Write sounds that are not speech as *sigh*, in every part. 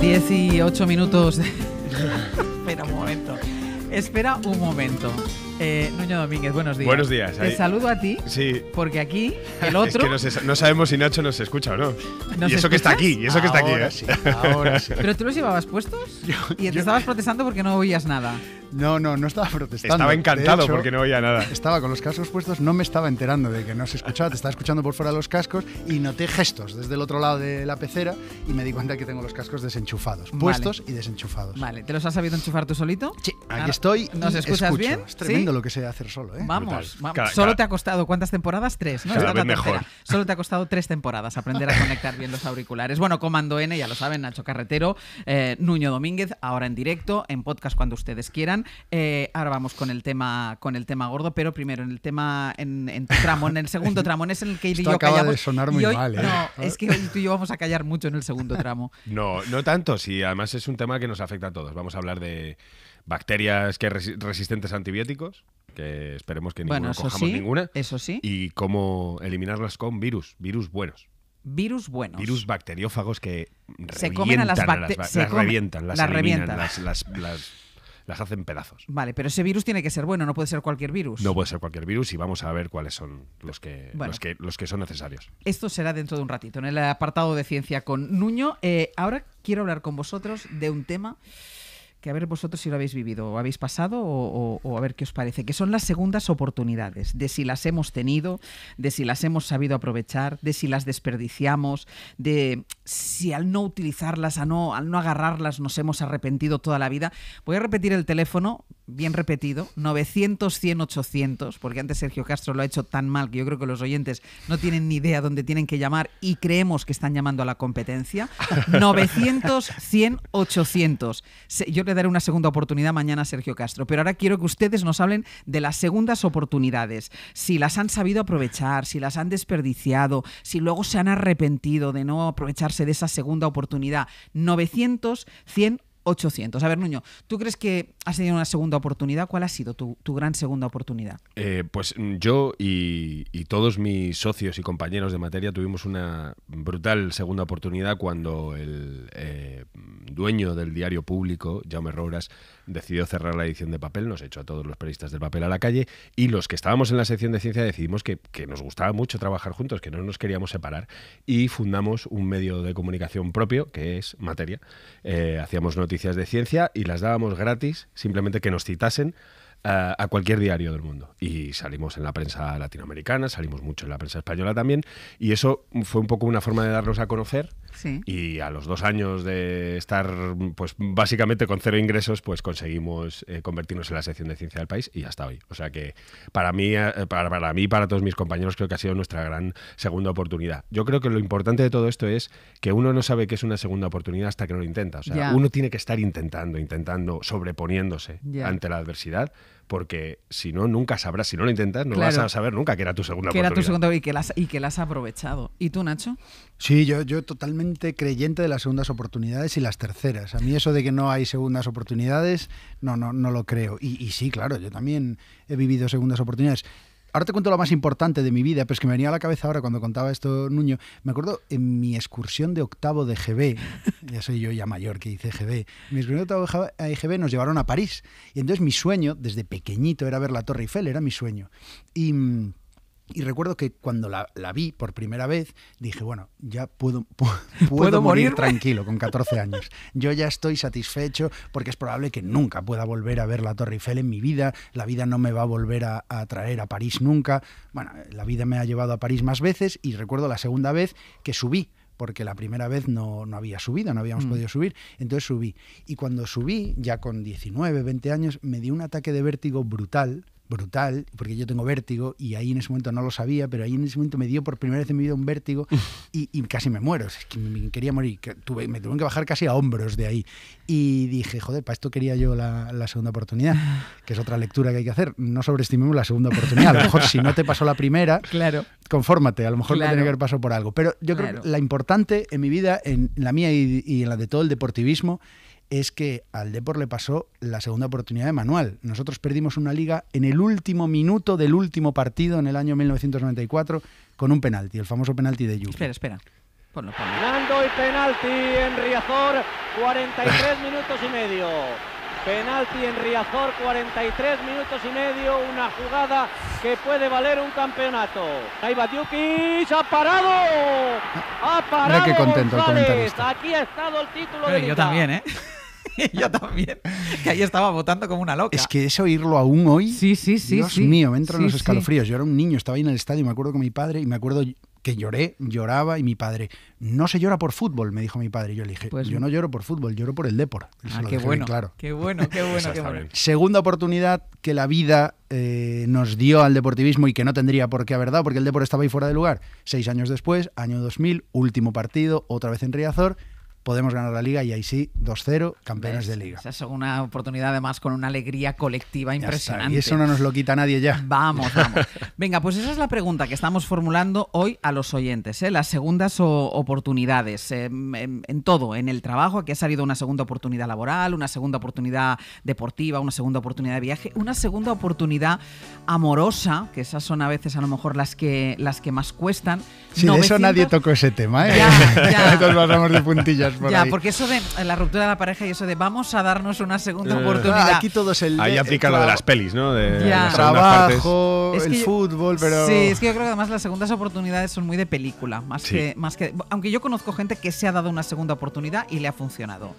Dieciocho minutos. *laughs* Espera un momento. Espera un momento. Eh, Nuño Domínguez, buenos días. Buenos días. Te saludo a ti. Sí. Porque aquí *laughs* el otro. no, sabemos si Nacho nos escucha o no. y eso que está aquí, eso que está aquí. ¿eh? *laughs* Pero tú los llevabas puestos y te estabas protestando porque no oías nada. No, no, no estaba protestando. Estaba encantado porque no oía nada. Estaba con los cascos puestos, no me estaba enterando de que no se escuchaba, te estaba escuchando por fuera los cascos y noté gestos desde el otro lado de la pecera y me di cuenta que tengo los cascos desenchufados, puestos y desenchufados. Vale, ¿te los has sabido enchufar tú solito? Sí, aquí estoy. ¿Nos escuchas bien? Es tremendo lo que sé hacer solo, ¿eh? Vamos, solo te ha costado, ¿cuántas temporadas? Tres, ¿no? Cada vez mejor. Solo te ha costado tres temporadas aprender a conectar bien los auriculares. Bueno, Comando N, ya lo saben, Nacho Carretero, eh, Nuño Domínguez, ahora en directo, en podcast cuando ustedes quieran eh, ahora vamos con el tema con el tema gordo, pero primero en el tema en, en el segundo tramo, en es el que Esto yo acaba de sonar muy mal, ¿eh? No, es que tú y yo vamos a callar mucho en el segundo tramo. No, no tanto, sí, además es un tema que nos afecta a todos. Vamos a hablar de bacterias que resistentes a antibióticos, que esperemos que no ninguno cojamos ninguna. Eso sí. Y cómo eliminarlas con virus, virus buenos. Virus buenos. Virus bacteriófagos que se comen a las, bacterias, las, revientan, las, eliminan, revientan. las las hacen pedazos. Vale, pero ese virus tiene que ser bueno, no puede ser cualquier virus. No puede ser cualquier virus y vamos a ver cuáles son los que, que, los que son necesarios. Esto será dentro de un ratito, en el apartado de ciencia con Nuño. Eh, ahora quiero hablar con vosotros de un tema que a ver vosotros si lo habéis vivido o habéis pasado o, a ver qué os parece, que son las segundas oportunidades, de si las hemos tenido, de si las hemos sabido aprovechar, de si las desperdiciamos, de si al no utilizarlas, a no, al no agarrarlas nos hemos arrepentido toda la vida. Voy a repetir el teléfono, bien repetido, 900-100-800, porque antes Sergio Castro lo ha hecho tan mal que yo creo que los oyentes no tienen ni idea dónde tienen que llamar y creemos que están llamando a la competencia. 900-100-800. *laughs* Yo dar una segunda oportunidad mañana a Sergio Castro, pero ahora quiero que ustedes nos hablen de las segundas oportunidades, si las han sabido aprovechar, si las han desperdiciado, si luego se han arrepentido de no aprovecharse de esa segunda oportunidad. 900, 100 800. A ver, Nuño, ¿tú crees que has tenido una segunda oportunidad? ¿Cuál ha sido tu, gran segunda oportunidad? Eh, pues mm, yo y, todos mis socios y compañeros de materia tuvimos una brutal segunda oportunidad cuando el, dueño del diario público, Jaume Rouras, decidió cerrar la edición de papel, nos echó a todos los periodistas del papel a la calle y los que estábamos en la sección de ciencia decidimos que, nos gustaba mucho trabajar juntos, que no nos queríamos separar y fundamos un medio de comunicación propio, que es Materia. Eh, hacíamos noticias de ciencia y las dábamos gratis, simplemente que nos citasen eh, a cualquier diario del mundo. Y salimos en la prensa latinoamericana, salimos mucho en la prensa española también, y eso fue un poco una forma de darnos a conocer y a los dos años de estar, pues básicamente con cero ingresos, pues conseguimos eh, convertirnos en la sección de ciencia del país y hasta hoy. O sea que para mí, eh, para, para mí, para todos mis compañeros, creo que ha sido nuestra gran segunda oportunidad. Yo creo que lo importante de todo esto es que uno no sabe que es una segunda oportunidad hasta que no lo intenta. O sea, uno tiene que estar intentando, intentando, sobreponiéndose ante la adversidad porque si no, nunca sabrás, si no lo intentas, no vas a saber nunca que era tu segunda que oportunidad. Era tu segunda y que, la y que la has aprovechado. ¿Y tú, Nacho? Sí, yo, yo totalmente creyente de las segundas oportunidades y las terceras. A mí eso de que no hay segundas oportunidades, no, no, no lo creo. Y, y sí, claro, yo también he vivido segundas oportunidades ahora te cuento lo más importante de mi vida, pero es que me venía a la cabeza ahora cuando contaba esto Nuño. Me acuerdo en mi excursión de octavo de GB, *laughs* ya soy yo ya mayor que hice GB, mi excursión de octavo de GB eh, nos llevaron a París. Y entonces mi sueño, desde pequeñito, era ver la Torre Eiffel, era mi sueño. Y mm, y recuerdo que cuando la, vi por primera vez, dije, bueno, ya puedo, *laughs* puedo, morir tranquilo con 14 *laughs* años. Yo ya estoy satisfecho porque es probable que nunca pueda volver a ver la Torre Eiffel en mi vida. La vida no me va a volver a, traer a París nunca. Bueno, la vida me ha llevado a París más veces y recuerdo la segunda vez que subí porque la primera vez no, había subido, no habíamos mm. podido subir, entonces subí. Y cuando subí, ya con 19, 20 años, me dio un ataque de vértigo brutal, brutal, porque yo tengo vértigo y ahí en ese momento no lo sabía, pero ahí en ese momento me dio por primera vez en mi vida un vértigo *laughs* y, casi me muero, es que me, quería morir, tuve, me tuve que bajar casi a hombros de ahí. Y dije, joder, para esto quería yo la, segunda oportunidad, *laughs* que es otra lectura que hay que hacer. No sobreestimemos la segunda oportunidad, a lo mejor si no te pasó la primera, *laughs* claro. confórmate, a lo mejor tiene que haber pasado por algo. Pero yo creo que la importante en mi vida, en la mía y en la de todo el deportivismo, es que al Depor le pasó la segunda oportunidad de manual. Nosotros perdimos una liga en el último minuto del último partido en el año 1994 con un penalti, el famoso penalti de Yuki. Espera, espera. penalti en Riazor, 43 *laughs* minutos y medio. Penalti en Riazor, 43 minutos y medio, una jugada que puede valer un campeonato. ha parado, ah, ha parado qué contento Aquí ha estado el título de Yo también, ¿eh? *laughs* yo también. Que ahí estaba votando como una loca. Es que es oírlo aún hoy. Sí, sí, sí. Dios mío, me entran los escalofríos. Yo era un niño, estaba ahí en el estadio, me acuerdo con mi padre y me acuerdo que lloré, lloraba y mi padre, no se llora por fútbol, me dijo mi padre. Yo le dije, pues yo no lloro por fútbol, lloro por el deporte. Ah, qué, bueno, claro. qué bueno, qué bueno, qué bueno, Segunda oportunidad que la vida eh, nos dio al deportivismo y que no tendría por qué haber dado porque el deporte estaba ahí fuera de lugar. Seis años después, año 2000, último partido, otra vez en Riazor podemos ganar la liga y ahí sí, 2-0, campeones de liga. Esa es una oportunidad además con una alegría colectiva impresionante. Y eso no nos lo quita nadie ya. Vamos, *laughs* vamos. Venga, pues esa es la pregunta que estamos formulando hoy a los oyentes. ¿eh? Las segundas oportunidades eh, en, todo, en el trabajo, aquí ha salido una segunda oportunidad laboral, una segunda oportunidad deportiva, una segunda oportunidad de viaje, una segunda oportunidad amorosa, que esas son a veces a lo mejor las que, las que más cuestan. Sí, eso nadie tocó ese tema. ¿eh? Ya, *laughs* de puntillas. Ya, porque eso de la ruptura de la pareja y eso de vamos a darnos una segunda eh. oportunidad. Ah, aquí todo es el. Ahí aplica lo de las pelis, ¿no? De trabajo, el fútbol, pero. Sí, es que yo creo que además las segundas oportunidades son muy de película, más que más que aunque yo conozco gente que se ha dado una segunda oportunidad y le ha funcionado.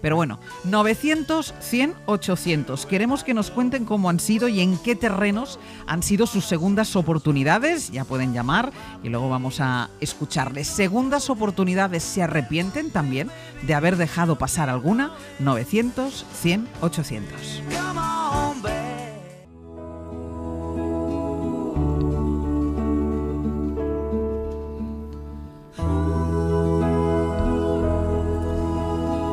Pero bueno, 900, 100, 800. Queremos que nos cuenten cómo han sido y en qué terrenos han sido sus segundas oportunidades. Ya pueden llamar y luego vamos a escucharles. Segundas oportunidades, ¿se arrepienten también? también de haber dejado pasar alguna 900, 100, 800.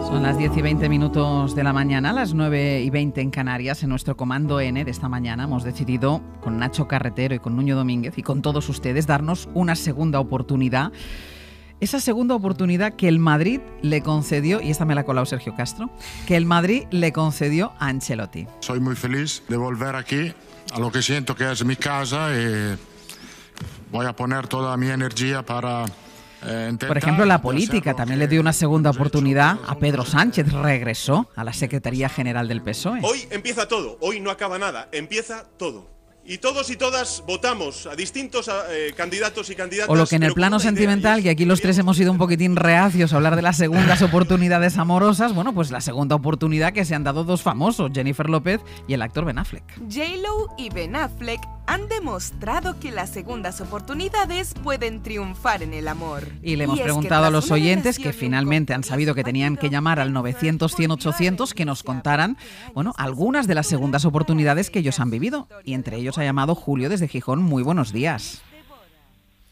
Son las 10 y 20 minutos de la mañana, las 9 y 20 en Canarias. En nuestro comando N de esta mañana hemos decidido, con Nacho Carretero y con Nuño Domínguez y con todos ustedes, darnos una segunda oportunidad esa segunda oportunidad que el Madrid le concedió, y esta me la ha colado Sergio Castro, que el Madrid le concedió a Ancelotti. Soy muy feliz de volver aquí, a lo que siento que es mi casa, y voy a poner toda mi energía para... Eh, Por ejemplo, la política también le dio una segunda oportunidad a Pedro Sánchez. Regresó a la Secretaría General del PSOE. Hoy empieza todo, hoy no acaba nada, empieza todo y todos y todas votamos a distintos eh, candidatos y candidatas. O lo que en el plano sentimental, que aquí los tres hemos sido un poquitín reacios a hablar de las segundas oportunidades amorosas, bueno, pues la segunda oportunidad que se han dado dos famosos, Jennifer López y el actor Ben Affleck. J-Lo y Ben Affleck han demostrado que las segundas oportunidades pueden triunfar en el amor. Y le hemos preguntado a los oyentes que finalmente han sabido que tenían que llamar al 900 100 800 que nos contaran, bueno, algunas de las segundas oportunidades que ellos han vivido y entre ellos ha llamado Julio desde Gijón. Muy buenos días.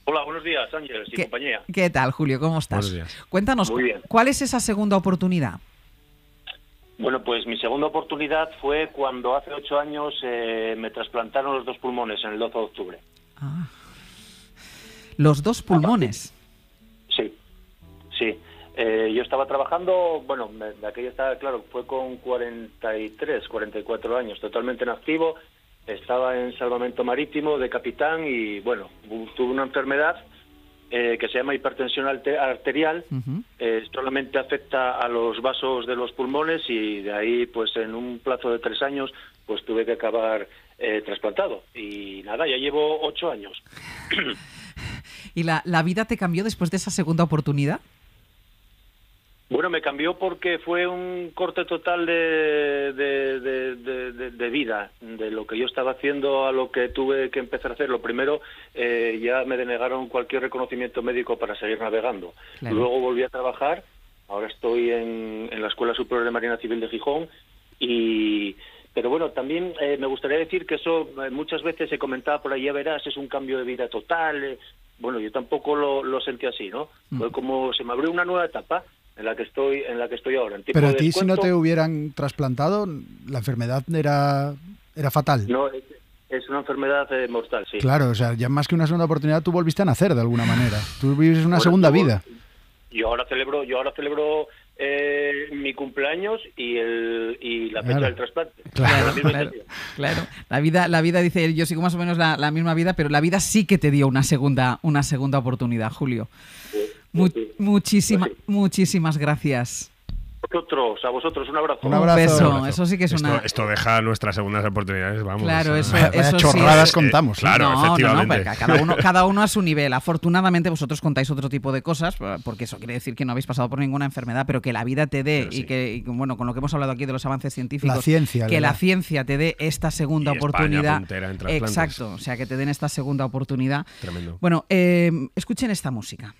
Hola, buenos días, Ángeles y compañía. ¿Qué tal, Julio? ¿Cómo estás? Cuéntanos, ¿cuál es esa segunda oportunidad? Bueno, pues mi segunda oportunidad fue cuando hace ocho años eh, me trasplantaron los dos pulmones en el 12 de octubre. Ah. Los dos pulmones. Sí, sí. Eh, yo estaba trabajando, bueno, de aquella estaba, claro, fue con 43, 44 años, totalmente en activo. Estaba en salvamento marítimo de capitán y, bueno, tuve una enfermedad eh, que se llama hipertensión arterial, eh, solamente afecta a los vasos de los pulmones y de ahí, pues en un plazo de tres años, pues tuve que acabar eh, trasplantado. Y nada, ya llevo ocho años. *clears throat* ¿Y la, la vida te cambió después de esa segunda oportunidad? Bueno, me cambió porque fue un corte total de, de, de, vida, de lo que yo estaba haciendo a lo que tuve que empezar a hacer. Lo primero, eh, ya me denegaron cualquier reconocimiento médico para seguir navegando. Luego volví a trabajar, ahora estoy en, en la Escuela Superior de Marina Civil de Gijón y pero bueno, también eh, me gustaría decir que eso eh, muchas veces se comentaba por ahí, ya verás, es un cambio de vida total. bueno, yo tampoco lo, lo sentí así, ¿no? Mm. Fue como se me abrió una nueva etapa en la que estoy, en la que estoy ahora. Pero a ti si no te hubieran trasplantado, la enfermedad era, era fatal. No, es, una enfermedad eh, mortal, sí. Claro, o sea, ya más que una segunda oportunidad, tú volviste a nacer de alguna manera. Tú vives una segunda vida. Yo ahora celebro, yo ahora celebro eh, mi cumpleaños y, el, y la fecha del trasplante. Claro, la claro, La vida, la vida dice, yo sigo más o menos la, misma vida, pero la vida sí que te dio una segunda, una segunda oportunidad, Julio. Sí muchísima, pues muchísimas gracias otros a vosotros, un abrazo. Un beso. Eso sí que es una. Esto deja nuestras segundas oportunidades, vamos. Claro, eso, es chorradas contamos. claro, efectivamente. cada, uno, a su nivel. Afortunadamente vosotros contáis otro tipo de cosas, porque eso quiere decir que no habéis pasado por ninguna enfermedad, pero que la vida te dé y que, bueno, con lo que hemos hablado aquí de los avances científicos, la ciencia, que la ciencia te dé esta segunda oportunidad. Exacto, o sea, que te den esta segunda oportunidad. Tremendo. Bueno, eh, escuchen esta música.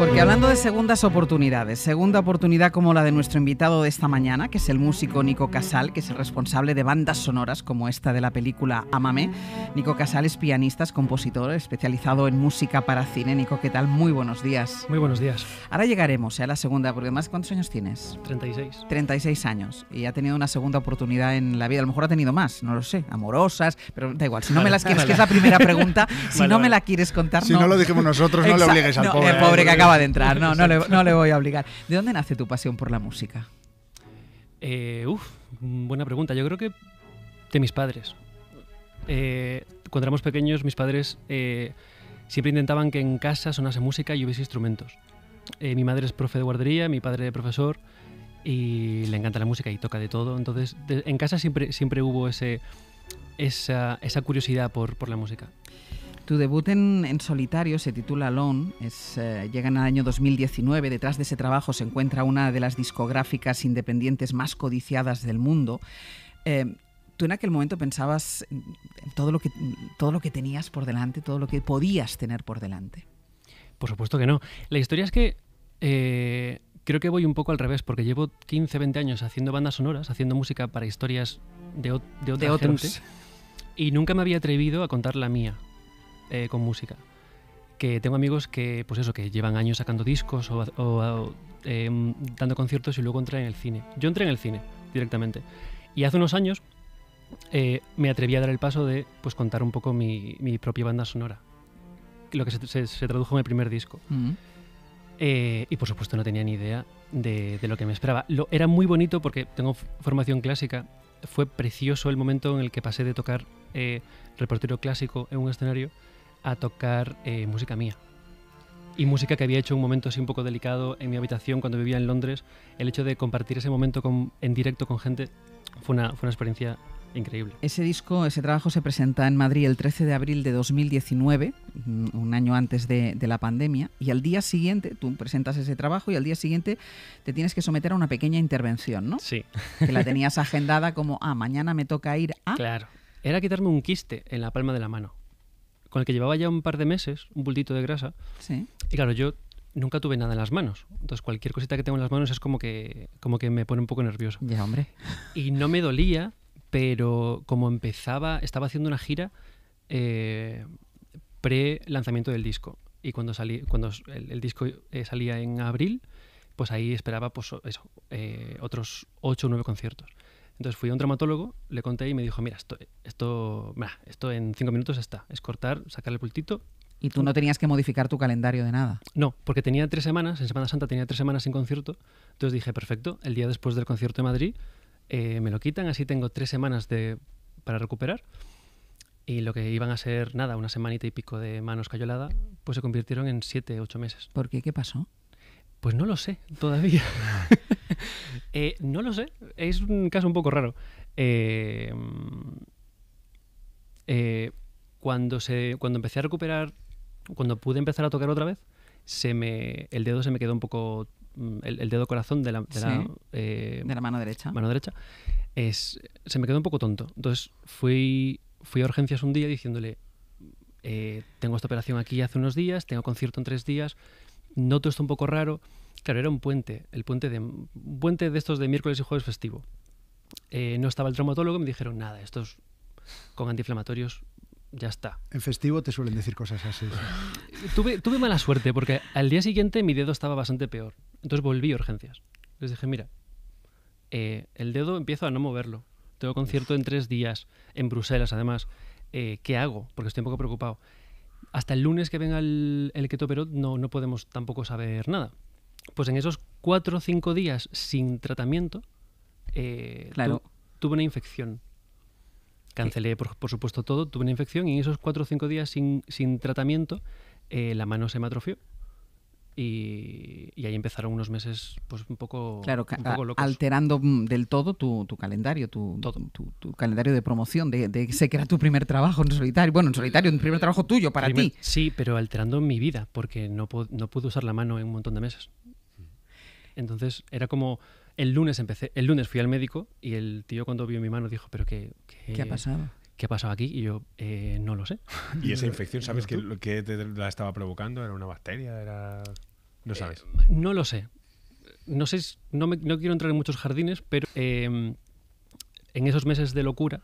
Porque hablando de segundas oportunidades, segunda oportunidad como la de nuestro invitado de esta mañana, que es el músico Nico Casal, que es el responsable de bandas sonoras como esta de la película Amame. Nico Casal es pianista, es compositor, especializado en música para cine. Nico, ¿qué tal? Muy buenos días. Muy buenos días. Ahora llegaremos eh, a la segunda, porque además, ¿cuántos años tienes? 36. 36 años. Y ha tenido una segunda oportunidad en la vida. A lo mejor ha tenido más, no lo sé, amorosas, pero da igual. Si no me las *laughs* quieres, que es la primera pregunta, si no me la quieres contar, si no. lo dijimos nosotros, no le obligues al pobre. pobre eh, que acaba adentrar, no, no le, no le voy a obligar. ¿De dónde nace tu pasión por la música? Eh, uf, buena pregunta. Yo creo que de mis padres. Eh, cuando éramos pequeños, mis padres eh, siempre intentaban que en casa sonase música y hubiese instrumentos. mi madre es profe de guardería, mi padre es profesor y le encanta la música y toca de todo. Entonces, en casa siempre, siempre hubo ese, esa, esa curiosidad por, por la música. Tu debut en, solitario se titula Alone, es, eh, llega en el año 2019, detrás de ese trabajo se encuentra una de las discográficas independientes más codiciadas del mundo. Eh, tú en aquel momento pensabas todo lo, que, todo lo que tenías por delante, todo lo que podías tener por delante. Por supuesto que no. La historia es que eh, creo que voy un poco al revés, porque llevo 15, 20 años haciendo bandas sonoras, haciendo música para historias de, otra y nunca me había atrevido a contar la mía. Eh, con música. Que tengo amigos que, pues eso, que llevan años sacando discos o, eh, dando conciertos y luego entran en el cine. Yo entré en el cine directamente. Y hace unos años eh, me atreví a dar el paso de pues, contar un poco mi, propia banda sonora. Lo que se, tradujo en el primer disco. Mm. y por supuesto no tenía ni idea de, lo que me esperaba. Lo, era muy bonito porque tengo formación clásica. Fue precioso el momento en el que pasé de tocar eh, repertorio clásico en un escenario a tocar eh, música mía. Y música que había hecho un momento así un poco delicado en mi habitación cuando vivía en Londres. El hecho de compartir ese momento en directo con gente fue una, fue una experiencia Increíble. Ese disco, ese trabajo se presenta en Madrid el 13 de abril de 2019, mm, un año antes de, de, la pandemia, y al día siguiente tú presentas ese trabajo y al día siguiente te tienes que someter a una pequeña intervención, ¿no? Sí. Que la *laughs* tenías agendada como, ah, mañana me toca ir a... Claro. Era quitarme un quiste en la palma de la mano con el que llevaba ya un par de meses, un bultito de grasa. Y claro, yo nunca tuve nada en las manos. Entonces, cualquier cosita que tengo en las manos es como que, como que me pone un poco nervioso. Y no me dolía, pero como empezaba, estaba haciendo una gira eh, pre-lanzamiento del disco. Y cuando, salí, cuando el, disco eh, salía en abril, pues ahí esperaba pues, eso, eh, otros ocho o nueve conciertos. Entonces fui a un traumatólogo, le conté y me dijo, mira, esto, esto, esto en cinco minutos está. Es cortar, sacar el pultito. ¿Y tú no tenías que modificar tu calendario de nada? No, porque tenía tres semanas, en Semana Santa tenía tres semanas sin concierto. Entonces dije, perfecto, el día después del concierto de Madrid eh, me lo quitan, así tengo tres semanas de, para recuperar. Y lo que iban a ser, nada, una semanita y pico de manos cayolada, pues se convirtieron en siete, ocho meses. ¿Por qué? ¿Qué pasó? Pues no lo sé todavía. *laughs* *laughs* Eh, no lo sé, es un caso un poco raro. Eh, eh, cuando, se, cuando empecé a recuperar, cuando pude empezar a tocar otra vez, se me, el dedo se me quedó un poco, mm, el, dedo corazón de la, de, mano derecha. Mano derecha. se me quedó un poco tonto. Entonces fui, fui a urgencias un día diciéndole, tengo esta operación aquí hace unos días, tengo concierto en tres días, noto esto un poco raro, Claro, era un puente, el puente de, un puente de estos de miércoles y jueves festivo. Eh, no estaba el traumatólogo, me dijeron, nada, estos con antiinflamatorios ya está. En festivo te suelen decir cosas así. *laughs* tuve, mala suerte porque al día siguiente mi dedo estaba bastante peor. Entonces volví a urgencias. Les dije, mira, eh, el dedo empiezo a no moverlo. Tengo concierto en tres días, en Bruselas además. Eh, ¿Qué hago? Porque estoy un poco preocupado. Hasta el lunes que venga el, el que no, no podemos tampoco saber nada pues en esos cuatro o cinco días sin tratamiento, eh, tuve una infección. Cancelé, por, supuesto, todo, tuve una infección y en esos cuatro o cinco días sin, tratamiento, eh, la mano se me atrofió. Y, ahí empezaron unos meses pues un poco, claro, alterando del todo tu, calendario, tu, calendario de promoción, de, sé que era tu primer trabajo en solitario, bueno, en solitario, un primer trabajo tuyo para ti. Sí, pero alterando mi vida, porque no, no pude usar la mano en un montón de meses. Entonces era como el lunes empecé, el lunes fui al médico y el tío cuando vio mi mano dijo, pero qué, ha pasado? ¿Qué ha pasado aquí? Y yo, eh, no lo sé. ¿Y esa infección, sabes que, que la estaba provocando? ¿Era una bacteria? No eh, sabes. no lo sé. No sé, no, quiero entrar en muchos jardines, pero em, en esos meses de locura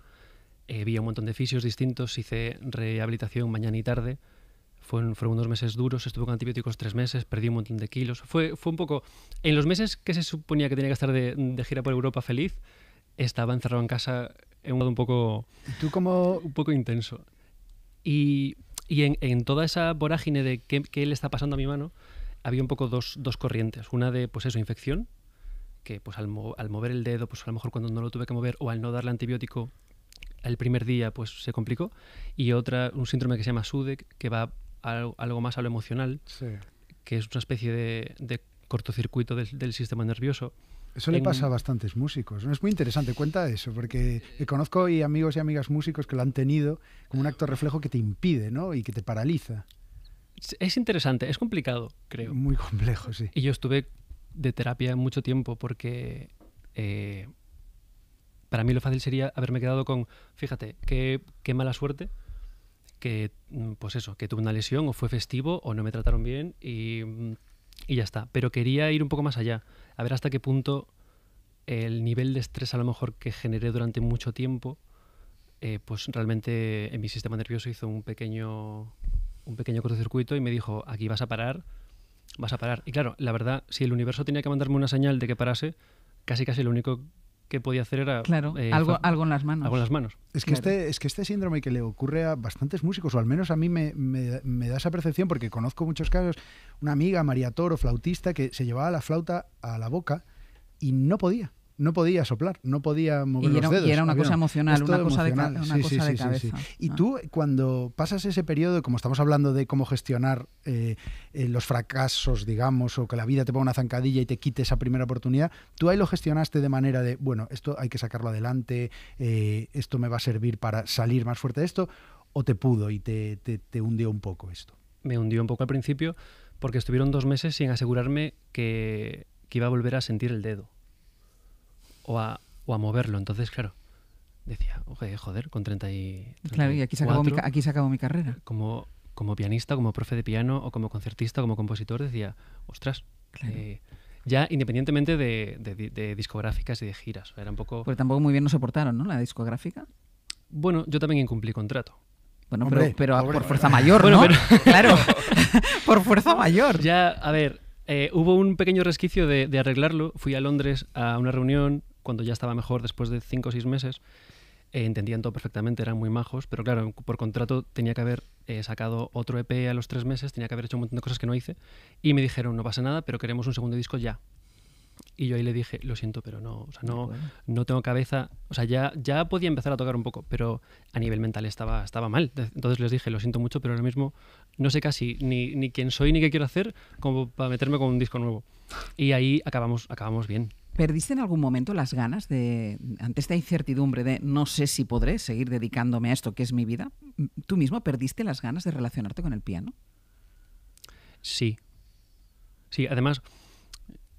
eh, vi un montón de fisios distintos, hice rehabilitación mañana y tarde fueron, fueron unos meses duros, estuve con antibióticos tres meses, perdí un montón de kilos. Fue, fue un poco. En los meses que se suponía que tenía que estar de, de gira por Europa feliz, estaba encerrado en casa en un modo un poco. ¿Tú como Un poco intenso. Y, y en, en, toda esa vorágine de qué, qué, le está pasando a mi mano, había un poco dos, dos corrientes. Una de, pues eso, infección, que pues al, al, mover el dedo, pues a lo mejor cuando no lo tuve que mover o al no darle antibiótico el primer día, pues se complicó. Y otra, un síndrome que se llama SUDEC, que va algo, más a lo emocional, que es una especie de, cortocircuito del, sistema nervioso. Eso le pasa a bastantes músicos. Es muy interesante, cuenta eso, porque eh, conozco y amigos y amigas músicos que lo han tenido como un acto reflejo que te impide ¿no? y que te paraliza. Es interesante, es complicado, creo. Muy complejo, sí. Y yo estuve de terapia mucho tiempo porque eh, para mí lo fácil sería haberme quedado con, fíjate, qué mala suerte que, mm, pues eso, que tuve una lesión o fue festivo o no me trataron bien y, ya está. Pero quería ir un poco más allá, a ver hasta qué punto el nivel de estrés a lo mejor que generé durante mucho tiempo, eh, pues realmente en mi sistema nervioso hizo un pequeño, un pequeño cortocircuito y me dijo, aquí vas a parar, vas a parar. Y claro, la verdad, si el universo tenía que mandarme una señal de que parase, casi casi lo único que podía hacer era... Eh, algo, algo en las manos. las manos. Es que, este, es que este síndrome que le ocurre a bastantes músicos, o al menos a mí me, me, da esa percepción, porque conozco muchos casos, una amiga, María Toro, flautista, que se llevaba la flauta a la boca y no podía no podía soplar, no podía mover los era, dedos. Y era una cosa emocional, una cosa de, cabeza. Y tú, cuando pasas ese periodo, como estamos hablando de cómo gestionar eh, eh, los fracasos, digamos, o que la vida te ponga una zancadilla y te quite esa primera oportunidad, tú ahí lo gestionaste de manera de, bueno, esto hay que sacarlo adelante, eh, esto me va a servir para salir más fuerte de esto, o te pudo y te, hundió un poco esto. Me hundió un poco al principio porque estuvieron dos meses sin asegurarme que iba a volver a sentir el dedo o a, o a moverlo. Entonces, claro, decía, Oye, joder, con 30 y... claro, y aquí se acabó mi, aquí se acabó mi carrera. Como, como pianista, como profe de piano o como concertista, como compositor, decía, ostras, eh, ya independientemente de, discográficas y de giras. Era un poco... pero tampoco muy bien nos soportaron, ¿no? La discográfica. Bueno, yo también incumplí contrato. Bueno, pero, por fuerza mayor, *laughs* claro, *laughs* por fuerza mayor. Ya, a ver, eh, hubo un pequeño resquicio de, arreglarlo. Fui a Londres a una reunión cuando ya estaba mejor después de cinco o seis meses, eh, entendían todo perfectamente, eran muy majos, pero claro, por contrato tenía que haber eh, sacado otro EP a los tres meses, tenía que haber hecho un montón de cosas que no hice, y me dijeron, no pasa nada, pero queremos un segundo disco ya. Y yo ahí le dije, lo siento, pero no, o sea, no, no tengo cabeza. O sea, ya, ya podía empezar a tocar un poco, pero a nivel mental estaba, estaba mal. Entonces les dije, lo siento mucho, pero ahora mismo no sé casi ni, ni quién soy ni qué quiero hacer como para meterme con un disco nuevo. Y ahí acabamos, acabamos bien. ¿Perdiste en algún momento las ganas de, ante esta incertidumbre de no sé si podré seguir dedicándome a esto que es mi vida? ¿Tú mismo perdiste las ganas de relacionarte con el piano? Sí. Sí, además,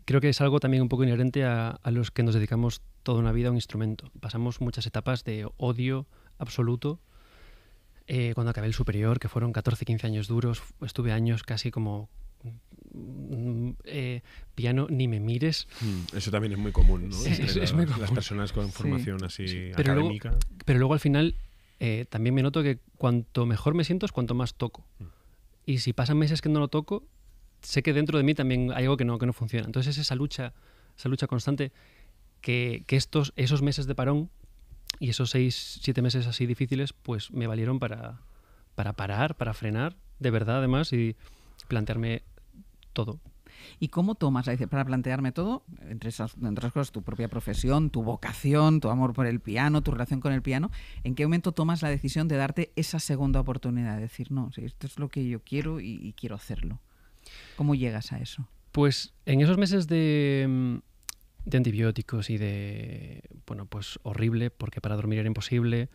creo que es algo también un poco inherente a, los que nos dedicamos toda una vida a un instrumento. Pasamos muchas etapas de odio absoluto. Eh, cuando acabé el superior, que fueron 14, 15 años duros, estuve años casi como Mm, eh, piano ni me mires. Hmm, eso también es muy común, ¿no? es, muy común. Las personas con formación así Pero Luego, pero luego al final eh, también me noto que cuanto mejor me siento es cuanto más toco. Hmm. Y si pasan meses que no lo toco, sé que dentro de mí también hay algo que no, que no funciona. Entonces es esa lucha, esa lucha constante que, estos, esos meses de parón y esos seis, siete meses así difíciles, pues me valieron para, para parar, para frenar, de verdad además, y plantearme todo. ¿Y cómo tomas? Para plantearme todo, entre, esas, otras cosas, tu propia profesión, tu vocación, tu amor por el piano, tu relación con el piano, ¿en qué momento tomas la decisión de darte esa segunda oportunidad? De decir, no, esto es lo que yo quiero y, quiero hacerlo. ¿Cómo llegas a eso? Pues en esos meses de, mm, antibióticos y de. Bueno, pues horrible, porque para dormir era imposible.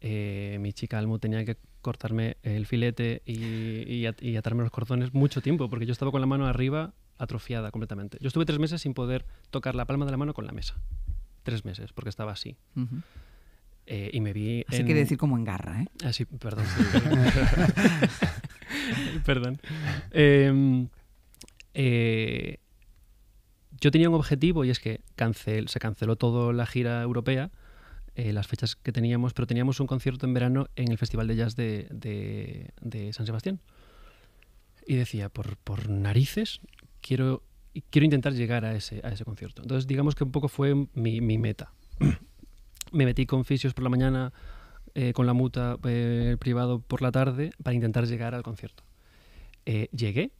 Eh, mi chica almo tenía que cortarme el filete y, atarme los cordones mucho tiempo, porque yo estaba con la mano arriba atrofiada completamente. Yo estuve tres meses sin poder tocar la palma de la mano con la mesa. Tres meses, porque estaba así. Eh, y me vi. Así quiere decir como en garra, ¿eh? Ah, perdón. *laughs* *laughs* perdón. Em, eh, yo tenía un objetivo y es que cancel, se canceló toda la gira europea eh, las fechas que teníamos, pero teníamos un concierto en verano en el Festival de Jazz de, San Sebastián. Y decía, por, por narices, quiero, quiero intentar llegar a ese, a ese concierto. Entonces, digamos que un poco fue mi, meta. *clears throat* Me metí con fisios por la mañana, eh, con la muta eh, privado por la tarde, para intentar llegar al concierto. llegué,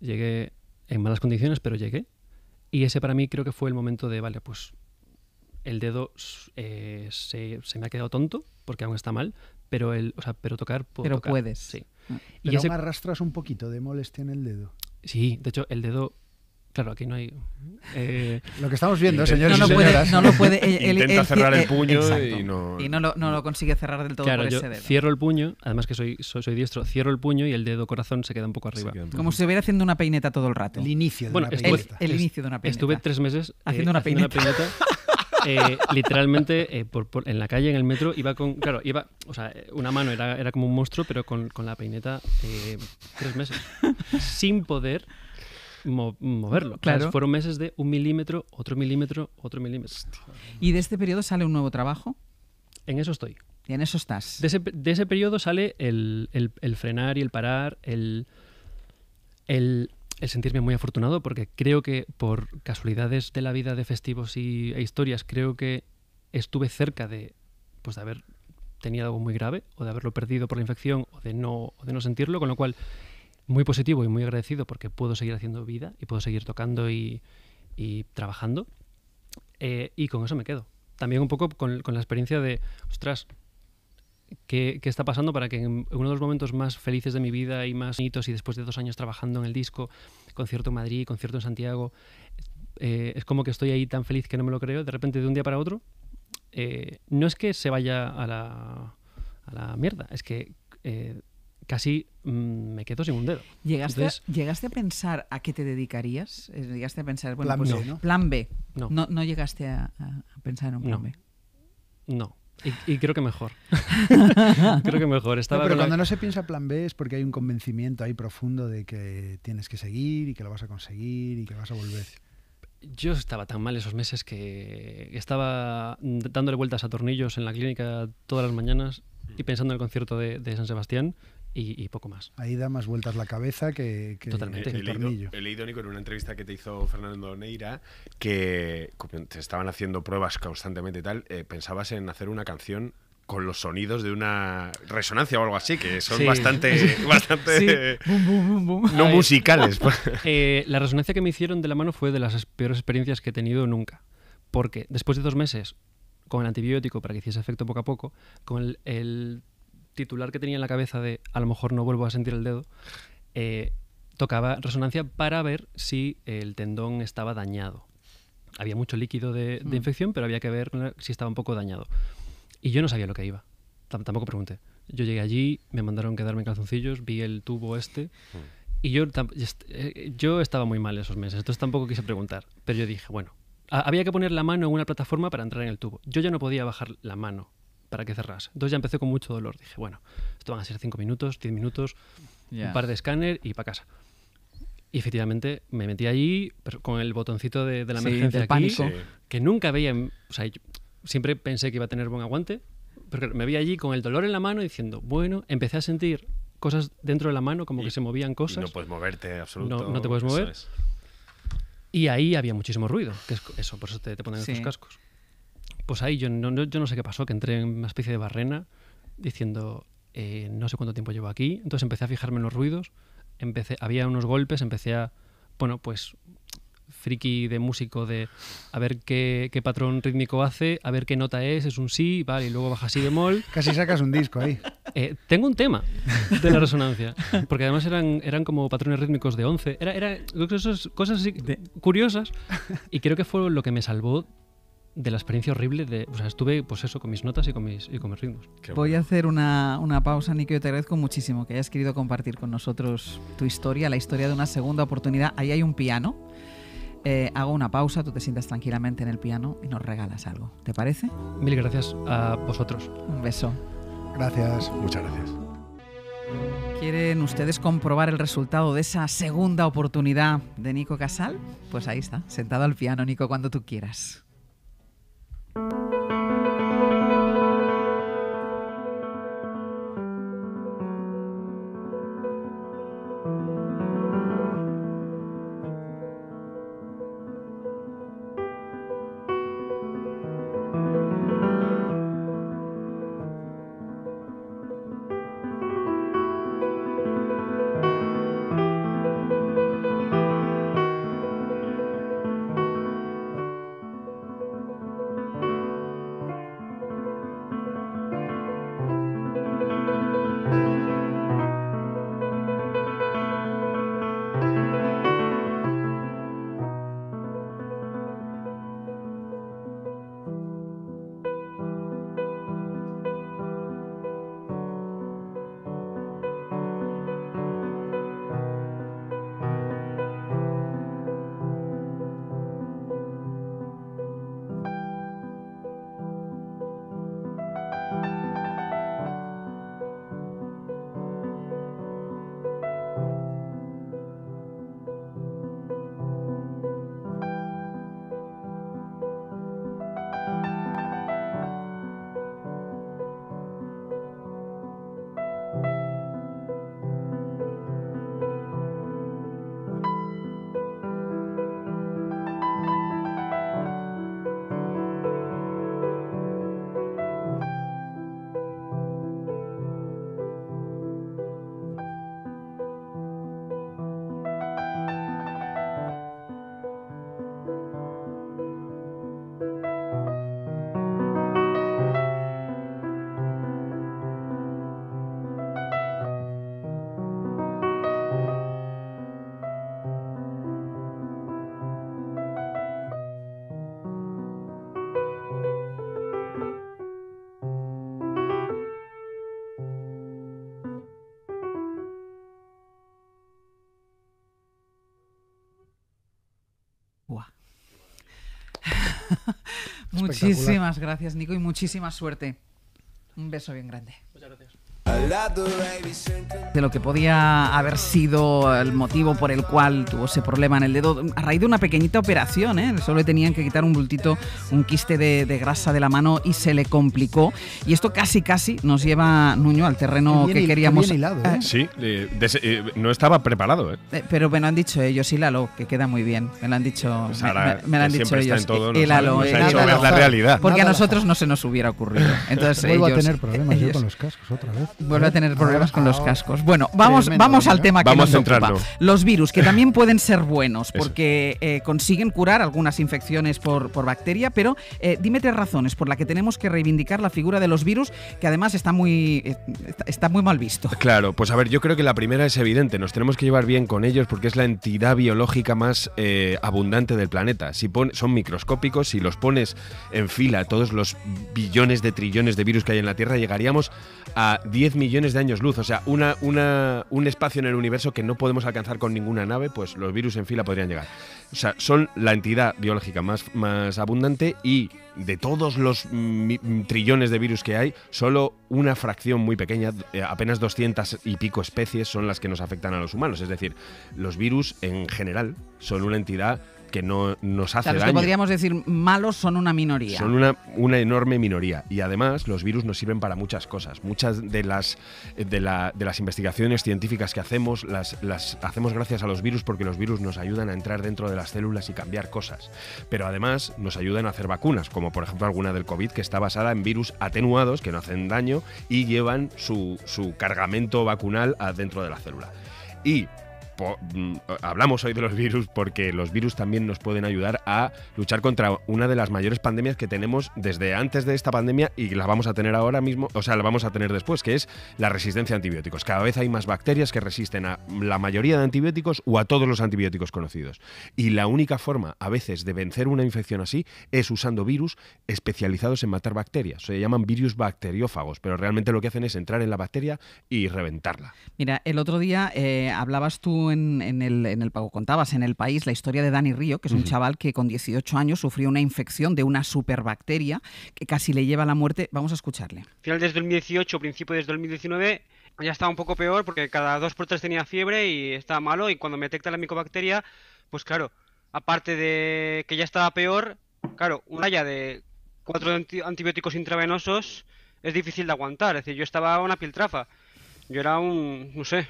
llegué en malas condiciones, pero llegué. Y ese para mí creo que fue el momento de, vale, pues el dedo eh, se, se, me ha quedado tonto, porque aún está mal, pero, el, o sea, pero tocar Pero tocar, puedes. Sí. Mm. Y pero arrastras un poquito de molestia en el dedo. Sí, de hecho, el dedo Claro, aquí no hay. Eh, lo que estamos viendo, *laughs* señores no lo Puede, Intenta cerrar el eh, puño y no. no lo, no lo, consigue cerrar del todo dedo. Cierro el puño, además que soy, soy, diestro, cierro el puño y el dedo corazón se queda un poco arriba. Como si estuviera haciendo una peineta todo el rato. El inicio de bueno, una peineta. El, el, inicio de una peineta. Estuve tres meses haciendo, una peineta. *laughs* Eh, literalmente eh, en la calle, en el metro, iba con. Claro, iba. O sea, eh, una mano era, como un monstruo, pero con, la peineta tres meses. Sin poder moverlo. Claro. fueron meses de un milímetro, otro milímetro, otro milímetro. ¿Y de este periodo sale un nuevo trabajo? En eso estoy. Y en eso estás. De ese, periodo sale el, frenar y el parar, el, el el sentirme muy afortunado porque creo que por casualidades de la vida de festivos y, e historias, creo que estuve cerca de, pues, de haber tenido algo muy grave o de haberlo perdido por la infección o de no, de no sentirlo, con lo cual muy positivo y muy agradecido porque puedo seguir haciendo vida y puedo seguir tocando y, trabajando. Eh, y con eso me quedo. También un poco con, con la experiencia de, ostras, qué, está pasando para que en uno de los momentos más felices de mi vida y más bonitos y después de dos años trabajando en el disco, concierto en Madrid, concierto en Santiago, eh, es como que estoy ahí tan feliz que no me lo creo, de repente de un día para otro, eh, no es que se vaya a la, mierda, es que eh, casi mm, me quedo sin un dedo. ¿Llegaste, a, ¿Llegaste a pensar a qué te dedicarías? ¿Llegaste a pensar, bueno, plan, pues B? No. no. llegaste a, pensar en un plan B? No. Y, creo que mejor. *laughs* creo que mejor. Estaba pero cuando no se piensa plan B es porque hay un convencimiento ahí profundo de que tienes que seguir y que lo vas a conseguir y que vas a volver. Yo estaba tan mal esos meses que estaba dándole vueltas a tornillos en la clínica todas las mañanas y pensando en el concierto de San Sebastián y, poco más. Ahí da más vueltas la cabeza que, que Totalmente. He, leído, Nico, en una entrevista que te hizo Fernando Neira, que te estaban haciendo pruebas constantemente y tal, eh, pensabas en hacer una canción con los sonidos de una resonancia o algo así, que son bastante, bastante no musicales. la resonancia que me hicieron de la mano fue de las peores experiencias que he tenido nunca, porque después de dos meses con el antibiótico para que hiciese efecto poco a poco, con el titular que tenía en la cabeza de a lo mejor no vuelvo a sentir el dedo, eh, tocaba resonancia para ver si el tendón estaba dañado. Había mucho líquido de, mm. infección, pero había que ver si estaba un poco dañado. Y yo no sabía lo que iba. tampoco pregunté. Yo llegué allí, me mandaron quedarme en calzoncillos, vi el tubo este. Mm. Y yo, eh, yo estaba muy mal esos meses, entonces tampoco quise preguntar. Pero yo dije, bueno, había que poner la mano en una plataforma para entrar en el tubo. Yo ya no podía bajar la mano para que cerras. Entonces ya empecé con mucho dolor. Dije, bueno, esto van a ser 5 minutos, 10 minutos, un par de escáner y para casa. Y efectivamente me metí allí con el botoncito de, la emergencia aquí, pánico. que nunca veía, o sea, siempre pensé que iba a tener buen aguante, pero me vi allí con el dolor en la mano diciendo, bueno, empecé a sentir cosas dentro de la mano, como que se movían cosas. no puedes moverte, absolutamente. No, te puedes mover. Y ahí había muchísimo ruido, que es eso, por eso te, ponen esos cascos. Pues ahí yo no, yo no sé qué pasó, que entré en una especie de barrena diciendo eh, no sé cuánto tiempo llevo aquí. Entonces empecé a fijarme en los ruidos, empecé, había unos golpes, empecé a, bueno, pues friki de músico, de a ver qué, patrón rítmico hace, a ver qué nota es, es un sí, vale, y luego baja si bemol. *laughs* Casi sacas un disco ahí. Eh, tengo un tema de la resonancia, porque además eran, eran como patrones rítmicos de 11. eran era cosas así, curiosas, y creo que fue lo que me salvó de la experiencia horrible de. O sea, estuve pues eso, con mis notas y con mis, ritmos. Voy a hacer una, pausa, Nico. Yo te agradezco muchísimo que hayas querido compartir con nosotros tu historia, la historia de una segunda oportunidad. Ahí hay un piano. Eh, hago una pausa, tú te sientas tranquilamente en el piano y nos regalas algo. ¿Te parece? Mil gracias a vosotros. Un beso. Gracias, muchas gracias. ¿Quieren ustedes comprobar el resultado de esa segunda oportunidad de Nico Casal? Pues ahí está, sentado al piano, Nico, cuando tú quieras. Thank you. Muchísimas gracias, Nico, y muchísima suerte. Un beso bien grande de lo que podía haber sido el motivo por el cual tuvo ese problema en el dedo, a raíz de una pequeñita operación, ¿eh? solo le tenían que quitar un bultito, un quiste de, grasa de la mano y se le complicó. Y esto casi, casi nos lleva, Nuño, al terreno que queríamos. Bien hilado, ¿eh? Sí, eh, no estaba preparado. ¿eh? Eh, pero me lo han dicho ellos, Lalo que queda muy bien. Me lo han dicho, pues me, lo han dicho ellos. la realidad. Porque a nosotros no se nos hubiera ocurrido. *laughs* Entonces, Vuelvo a tener problemas yo con los cascos otra vez vuelve a tener problemas con los ah, cascos. Bueno, vamos, vamos al tema que vamos nos ocupa. Los virus, que también *laughs* pueden ser buenos, porque eh, consiguen curar algunas infecciones por, bacteria, pero eh, dime tres razones por las que tenemos que reivindicar la figura de los virus, que además está muy, eh, está muy mal visto. Claro, pues a ver, yo creo que la primera es evidente, nos tenemos que llevar bien con ellos porque es la entidad biológica más abundante del planeta. Si son microscópicos, si los pones en fila todos los billones de trillones de virus que hay en la Tierra, llegaríamos a 10 millones de años luz, o sea, una, un espacio en el universo que no podemos alcanzar con ninguna nave, pues los virus en fila podrían llegar. O sea, son la entidad biológica más, más abundante y de todos los trillones de virus que hay, solo una fracción muy pequeña, eh, apenas 200 y pico especies son las que nos afectan a los humanos. Es decir, los virus en general son una entidad que no nos hace los daño. que podríamos decir malos son una minoría. Son una, enorme minoría. Y además, los virus nos sirven para muchas cosas. Muchas de las, de, las investigaciones científicas que hacemos las, las hacemos gracias a los virus porque los virus nos ayudan a entrar dentro de las células y cambiar cosas. Pero además, nos ayudan a hacer vacunas, como por ejemplo alguna del COVID que está basada en virus atenuados que no hacen daño y llevan su, su cargamento vacunal adentro de la célula. Y Mm, hablamos hoy de los virus porque los virus también nos pueden ayudar a luchar contra una de las mayores pandemias que tenemos desde antes de esta pandemia y la vamos a tener ahora mismo, o sea, la vamos a tener después, que es la resistencia a antibióticos. Cada vez hay más bacterias que resisten a la mayoría de antibióticos o a todos los antibióticos conocidos. Y la única forma a veces de vencer una infección así es usando virus especializados en matar bacterias. Se llaman virus bacteriófagos, pero realmente lo que hacen es entrar en la bacteria y reventarla. Mira, el otro día eh, hablabas tú en, el, pago contabas en el país la historia de Dani Río, que es un chaval que con 18 años sufrió una infección de una superbacteria que casi le lleva a la muerte. Vamos a escucharle. Final de 2018, principio de 2019 ya estaba un poco peor porque cada dos por tres tenía fiebre y estaba malo y cuando me detecta la micobacteria, pues claro, aparte de que ya estaba peor, claro, una haya de cuatro antibióticos intravenosos es difícil de aguantar, es decir, yo estaba una piltrafa, yo era un, no sé,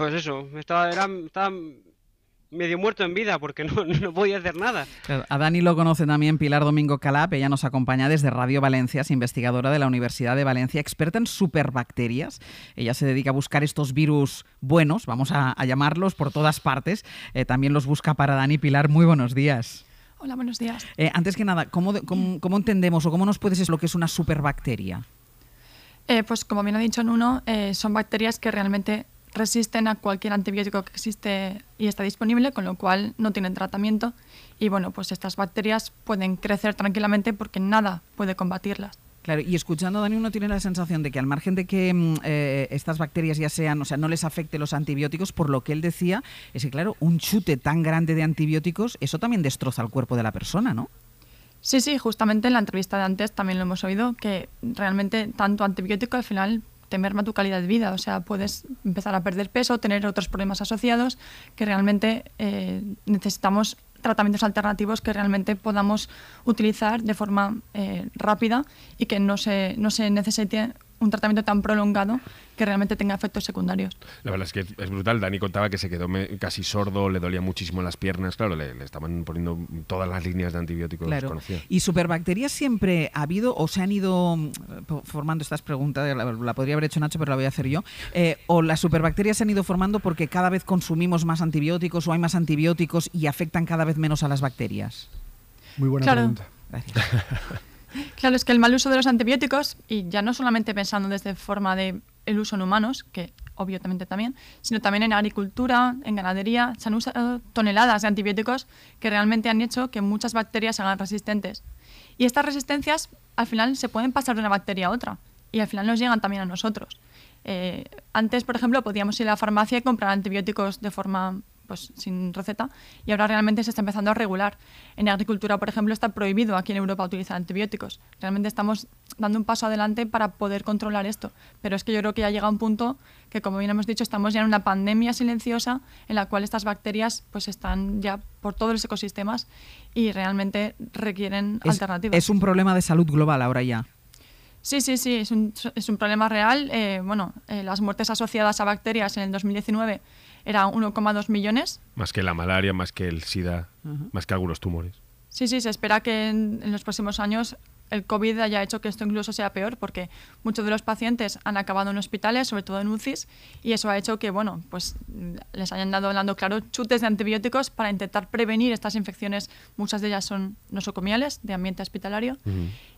pues eso, estaba, era, medio muerto en vida porque no, *laughs* no podía hacer nada. A Dani lo conoce también Pilar Domingo Calap, ella nos acompaña desde Radio Valencia, es investigadora de la Universidad de Valencia, experta en superbacterias. Ella se dedica a buscar estos virus buenos, vamos a, llamarlos, por todas partes. Eh, también los busca para Dani. Pilar, muy buenos días. Hola, buenos días. Eh, antes que nada, ¿cómo, entendemos o cómo nos puedes decir lo que es una superbacteria? Eh, pues como bien ha dicho Nuno, son bacterias que realmente resisten a cualquier antibiótico que existe y está disponible, con lo cual no tienen tratamiento. Y bueno, pues estas bacterias pueden crecer tranquilamente porque nada puede combatirlas. Claro, y escuchando, Dani, uno tiene la sensación de que al margen de que mm, eh, estas bacterias ya sean, o sea, no les afecte los antibióticos, por lo que él decía, es que claro, un chute tan grande de antibióticos, eso también destroza el cuerpo de la persona, ¿no? Sí, sí, justamente en la entrevista de antes también lo hemos oído, que realmente tanto antibiótico al final te merma tu calidad de vida. O sea, puedes empezar a perder peso, tener otros problemas asociados que realmente eh, necesitamos tratamientos alternativos que realmente podamos utilizar de forma eh, rápida y que no se, no se necesite un tratamiento tan prolongado que realmente tenga efectos secundarios. La verdad es que es brutal. Dani contaba que se quedó casi sordo, le dolía muchísimo las piernas. Claro, le, estaban poniendo todas las líneas de antibióticos claro. ¿Y superbacterias siempre ha habido o se han ido mm, formando estas preguntas? La, podría haber hecho Nacho, pero la voy a hacer yo. Eh, ¿O las superbacterias se han ido formando porque cada vez consumimos más antibióticos o hay más antibióticos y afectan cada vez menos a las bacterias? Muy buena pregunta. *laughs* Claro, es que el mal uso de los antibióticos, y ya no solamente pensando desde forma de el uso en humanos, que obviamente también, sino también en agricultura, en ganadería, se han usado toneladas de antibióticos que realmente han hecho que muchas bacterias se hagan resistentes. Y estas resistencias al final se pueden pasar de una bacteria a otra y al final nos llegan también a nosotros. Eh, antes, por ejemplo, podíamos ir a la farmacia y comprar antibióticos de forma pues, sin receta, y ahora realmente se está empezando a regular. En agricultura, por ejemplo, está prohibido aquí en Europa utilizar antibióticos. Realmente estamos dando un paso adelante para poder controlar esto, pero es que yo creo que ya llega un punto que, como bien hemos dicho, estamos ya en una pandemia silenciosa en la cual estas bacterias pues están ya por todos los ecosistemas y realmente requieren alternativas. Es un problema de salud global ahora ya. Sí, sí, sí, es un, problema real. Eh, bueno, eh, las muertes asociadas a bacterias en el 2019 era 1,2 millones. Más que la malaria, más que el SIDA, más que algunos tumores. Sí, sí, se espera que en los próximos años el COVID haya hecho que esto incluso sea peor, porque muchos de los pacientes han acabado en hospitales, sobre todo en UCIs, y eso ha hecho que, bueno, pues mm, les hayan dado, dando claro, chutes de antibióticos para intentar prevenir estas infecciones. Muchas de ellas son nosocomiales, de ambiente hospitalario,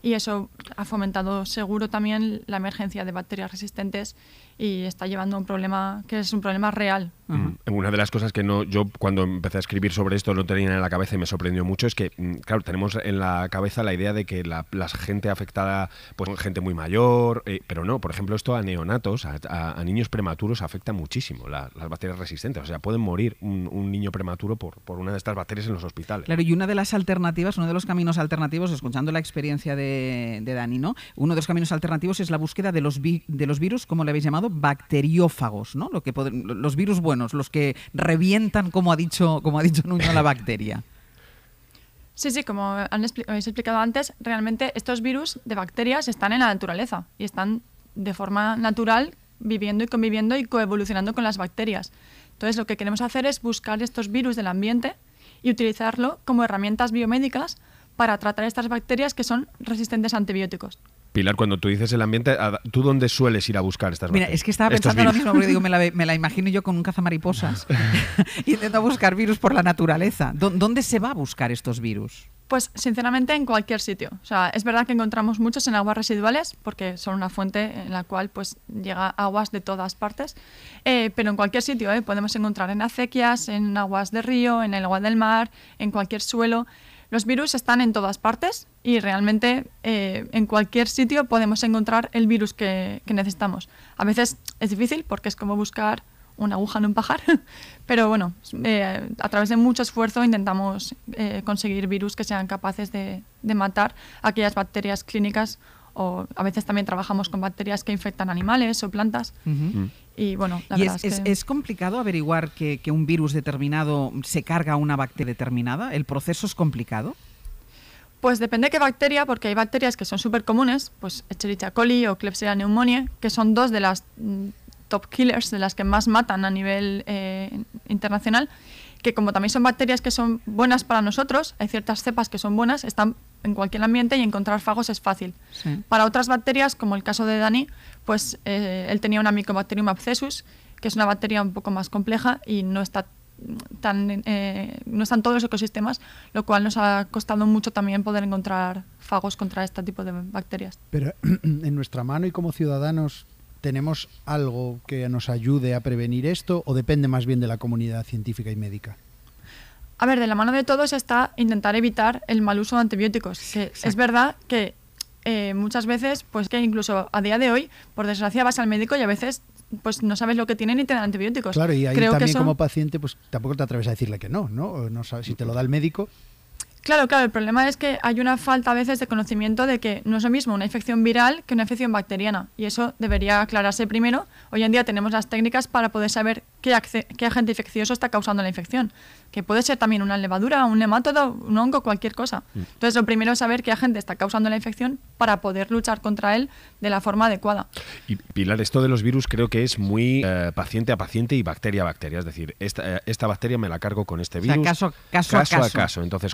y eso ha fomentado seguro también la emergencia de bacterias resistentes y está llevando a un problema que es un problema real. Eh, una de las cosas que no, yo cuando empecé a escribir sobre esto no tenía en la cabeza y me sorprendió mucho es que, mm, claro, tenemos en la cabeza la idea de que la la gente afectada, pues gente muy mayor, eh, pero no, por ejemplo, esto a neonatos, a, niños prematuros afecta muchísimo las bacterias resistentes, o sea, pueden morir un, niño prematuro por, por, una de estas bacterias en los hospitales. Claro, y una de las alternativas, uno de los caminos alternativos, escuchando la experiencia de, Dani, ¿no? Uno de los caminos alternativos es la búsqueda de los, de los virus, como le habéis llamado, bacteriófagos, ¿no? Lo que los virus buenos, los que revientan, como ha dicho, como ha dicho Nuño, la bacteria. Sí, sí, como han habéis explicado antes, realmente estos virus de bacterias están en la naturaleza y están de forma natural viviendo y conviviendo y coevolucionando con las bacterias. Entonces, lo que queremos hacer es buscar estos virus del ambiente y utilizarlo como herramientas biomédicas para tratar estas bacterias que son resistentes a antibióticos. Pilar, cuando tú dices el ambiente, ¿tú dónde sueles ir a buscar estas Mira, es que estaba pensando lo mismo, porque digo, me la, imagino yo con un cazamariposas *laughs* *laughs* y intento buscar virus por la naturaleza. ¿Dónde se va a buscar estos virus? Pues sinceramente en cualquier sitio. O sea, es verdad que encontramos muchos en aguas residuales porque son una fuente en la cual pues llega aguas de todas partes. Eh, pero en cualquier sitio, eh, podemos encontrar en acequias, en aguas de río, en el agua del mar, en cualquier suelo. Los virus están en todas partes y realmente eh, en cualquier sitio podemos encontrar el virus que, necesitamos. A veces es difícil porque es como buscar una aguja en un pajar, *laughs* pero bueno, eh, a través de mucho esfuerzo intentamos eh, conseguir virus que sean capaces de matar aquellas bacterias clínicas o a veces también trabajamos con bacterias que infectan animales o plantas. Y bueno, es, complicado averiguar que, un virus determinado se carga a una bacteria determinada. ¿El proceso es complicado? Pues depende de qué bacteria, porque hay bacterias que son súper comunes, pues Echerichia coli o Klebsiella pneumoniae, que son dos de las mm, top killers, de las que más matan a nivel eh, internacional que como también son bacterias que son buenas para nosotros, hay ciertas cepas que son buenas, están en cualquier ambiente y encontrar fagos es fácil. Para otras bacterias, como el caso de Dani, pues eh, él tenía una Mycobacterium abscessus, que es una bacteria un poco más compleja y no está tan eh, no están todos los ecosistemas, lo cual nos ha costado mucho también poder encontrar fagos contra este tipo de bacterias. Pero *clears throat* en nuestra mano y como ciudadanos ¿Tenemos algo que nos ayude a prevenir esto o depende más bien de la comunidad científica y médica? A ver, de la mano de todos está intentar evitar el mal uso de antibióticos. es verdad que eh, muchas veces, pues que incluso a día de hoy, por desgracia, vas al médico y a veces pues no sabes lo que tienen ni te dan antibióticos. Claro, y ahí también como paciente, pues tampoco te atreves a decirle que no, ¿no? No sabes si te lo da el médico. Claro, claro, el problema es que hay una falta a veces de conocimiento de que no es lo mismo una infección viral que una infección bacteriana y eso debería aclararse primero. Hoy en día tenemos las técnicas para poder saber qué, agente infeccioso está causando la infección, que puede ser también una levadura, un nematodo, un hongo, cualquier cosa. Mm. Entonces, lo primero es saber qué agente está causando la infección para poder luchar contra él de la forma adecuada. Y Pilar, esto de los virus creo que es muy eh, paciente a paciente y bacteria a bacteria, es decir, esta, eh, bacteria me la cargo con este virus. caso, caso, a caso. Entonces,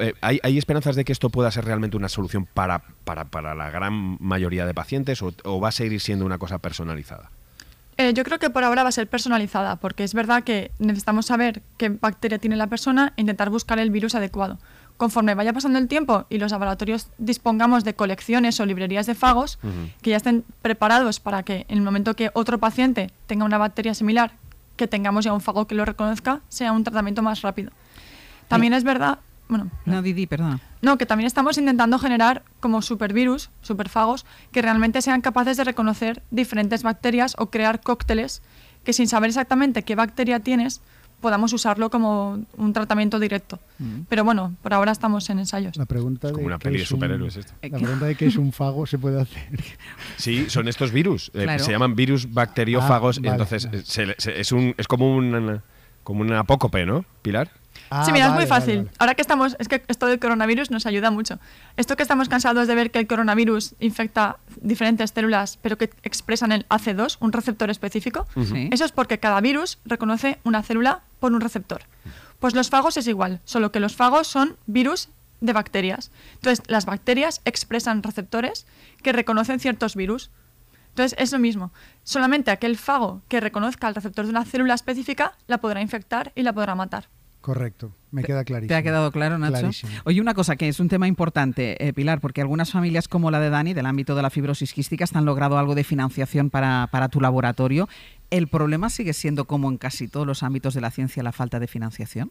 eh, hay, esperanzas de que esto pueda ser realmente una solución para, para, la gran mayoría de pacientes o va a seguir siendo una cosa personalizada? Eh, yo creo que por ahora va a ser personalizada, porque es verdad que necesitamos saber qué bacteria tiene la persona e intentar buscar el virus adecuado. Conforme vaya pasando el tiempo y los laboratorios dispongamos de colecciones o librerías de fagos que ya estén preparados para que en el momento que otro paciente tenga una bacteria similar, que tengamos ya un fago que lo reconozca, sea un tratamiento más rápido. También es verdad no, Didi, perdón. No, que también estamos intentando generar como supervirus, superfagos, que realmente sean capaces de reconocer diferentes bacterias o crear cócteles que sin saber exactamente qué bacteria tienes, podamos usarlo como un tratamiento directo. Mm. Pero bueno, por ahora estamos en ensayos. La pregunta es como una peli de superhéroes esto. La pregunta de qué es un fago se puede hacer. *laughs* Sí, son estos virus. Eh, se llaman virus bacteriófagos. Ah, entonces eh, es, un, es como un como una apócope, ¿no, Pilar? sí, ah, mira, es muy fácil. Ahora que estamos, es que esto del coronavirus nos ayuda mucho. Esto que estamos cansados de ver que el coronavirus infecta diferentes células, pero que expresan el AC2, un receptor específico, eso es porque cada virus reconoce una célula por un receptor. Pues los fagos es igual, solo que los fagos son virus de bacterias. Entonces, las bacterias expresan receptores que reconocen ciertos virus. Entonces es lo mismo. Solamente aquel fago que reconozca el receptor de una célula específica la podrá infectar y la podrá matar. Correcto, me queda clarísimo. ¿Te ha quedado claro, Nacho? Clarísimo. Oye, una cosa que es un tema importante, eh, Pilar, porque algunas familias como la de Dani, del ámbito de la fibrosis quística, han logrado algo de financiación para, para tu laboratorio. ¿El problema sigue siendo, como en casi todos los ámbitos de la ciencia, la falta de financiación?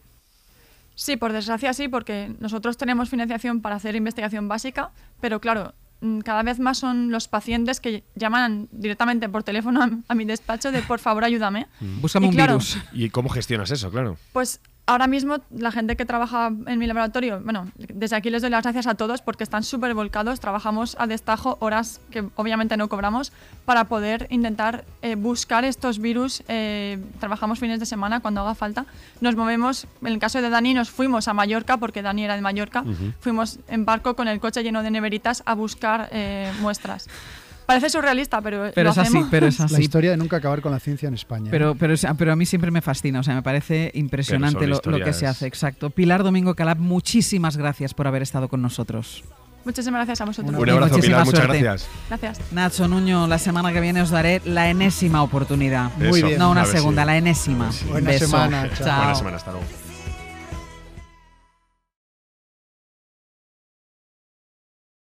Sí, por desgracia sí, porque nosotros tenemos financiación para hacer investigación básica, pero claro, Mm, cada vez más son los pacientes que llaman directamente por teléfono a, mi despacho de por favor ayúdame. Mm. Búscame un virus. ¿Y cómo gestionas eso, claro? Pues ahora mismo la gente que trabaja en mi laboratorio, bueno, desde aquí les doy las gracias a todos porque están súper volcados, trabajamos a destajo horas que obviamente no cobramos para poder intentar eh, buscar estos virus, eh, trabajamos fines de semana cuando haga falta, nos movemos, en el caso de Dani nos fuimos a Mallorca porque Dani era de Mallorca, fuimos en barco con el coche lleno de neveritas a buscar eh, muestras. Parece surrealista, pero, es así, pero es La historia de nunca acabar con la ciencia en España. Pero, pero, ah, pero a mí siempre me fascina, o sea, me parece impresionante lo, que se hace, exacto. Pilar Domingo Calab, muchísimas gracias por haber estado con nosotros. Muchísimas gracias a vosotros. Un abrazo, Pilar, gracias. Nacho Nuño, la semana que viene os daré la enésima oportunidad. Muy No una segunda, la enésima. Buena semana. hasta luego.